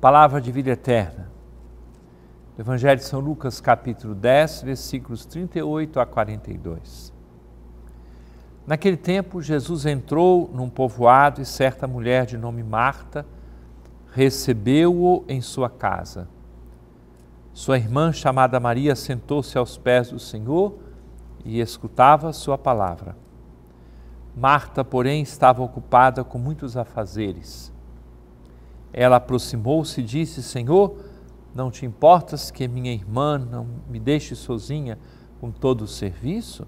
Palavra de vida eterna. Evangelho de São Lucas, capítulo 10, versículos 38 a 42. Naquele tempo, Jesus entrou num povoado e certa mulher de nome Marta recebeu-o em sua casa. Sua irmã, chamada Maria, sentou-se aos pés do Senhor e escutava sua palavra. Marta, porém, estava ocupada com muitos afazeres. Ela aproximou-se e disse: Senhor, não te importas que minha irmã não me deixe sozinha com todo o serviço?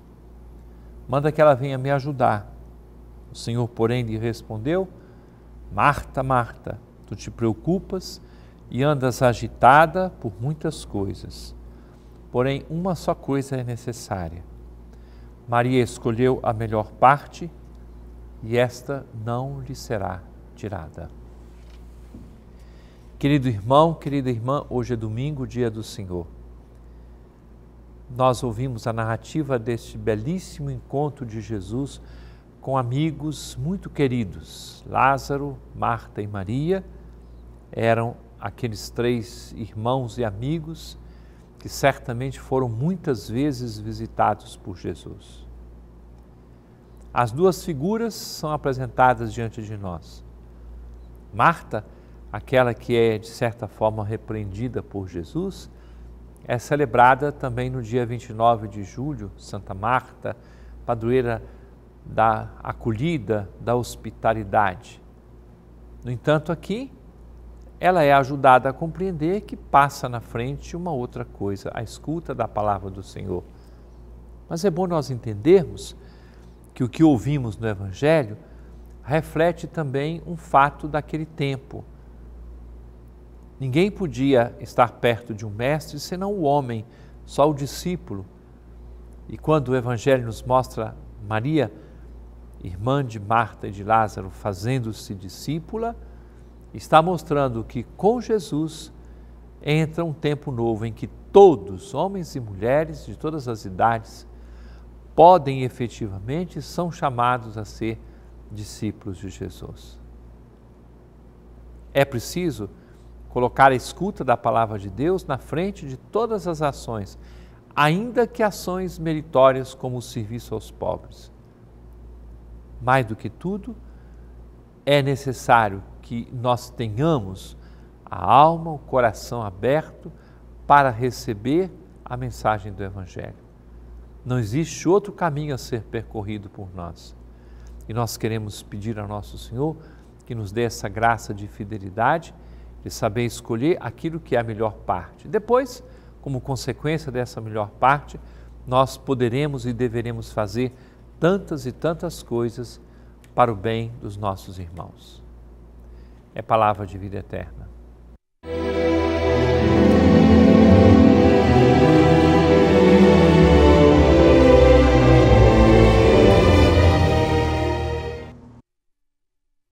Manda que ela venha me ajudar. O Senhor, porém, lhe respondeu: Marta, Marta, tu te preocupas e andas agitada por muitas coisas. Porém, uma só coisa é necessária. Maria escolheu a melhor parte e esta não lhe será tirada. Querido irmão, querida irmã, hoje é domingo, dia do Senhor. Nós ouvimos a narrativa deste belíssimo encontro de Jesus com amigos muito queridos. Lázaro, Marta e Maria eram aqueles três irmãos e amigos que certamente foram muitas vezes visitados por Jesus. As duas figuras são apresentadas diante de nós. Marta aquela que é de certa forma repreendida por Jesus, é celebrada também no dia 29 de julho, Santa Marta, padroeira da acolhida, da hospitalidade. No entanto, aqui ela é ajudada a compreender que passa na frente uma outra coisa, a escuta da palavra do Senhor. Mas é bom nós entendermos que o que ouvimos no Evangelho reflete também um fato daquele tempo, Ninguém podia estar perto de um mestre senão o homem, só o discípulo. E quando o Evangelho nos mostra Maria, irmã de Marta e de Lázaro, fazendo-se discípula, está mostrando que com Jesus entra um tempo novo em que todos, homens e mulheres de todas as idades, podem efetivamente são chamados a ser discípulos de Jesus. É preciso colocar a escuta da palavra de Deus na frente de todas as ações, ainda que ações meritórias como o serviço aos pobres. Mais do que tudo, é necessário que nós tenhamos a alma, o coração aberto para receber a mensagem do Evangelho. Não existe outro caminho a ser percorrido por nós. E nós queremos pedir ao nosso Senhor que nos dê essa graça de fidelidade de saber escolher aquilo que é a melhor parte. Depois, como consequência dessa melhor parte, nós poderemos e deveremos fazer tantas e tantas coisas para o bem dos nossos irmãos. É palavra de vida eterna.